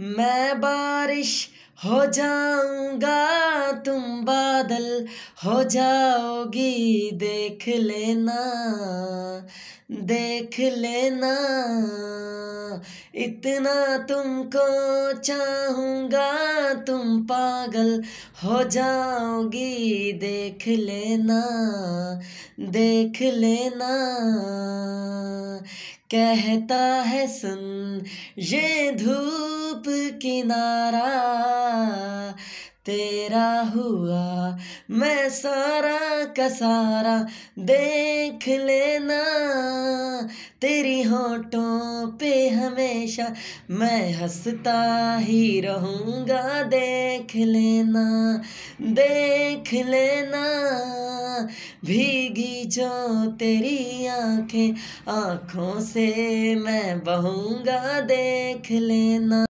मैं बारिश हो जाऊंगा तुम बादल हो जाओगी देख लेना देख लेना इतना तुमको चाहूँगा तुम पागल हो जाओगी देख लेना देख लेना कहता है सुन ये धूप किनारा तेरा हुआ मैं सारा का सारा देख लेना तेरी होठों पे हमेशा मैं हंसता ही रहूँगा देख लेना देख लेना भीगी जो तेरी आंखें आँखों से मैं बहूँगा देख लेना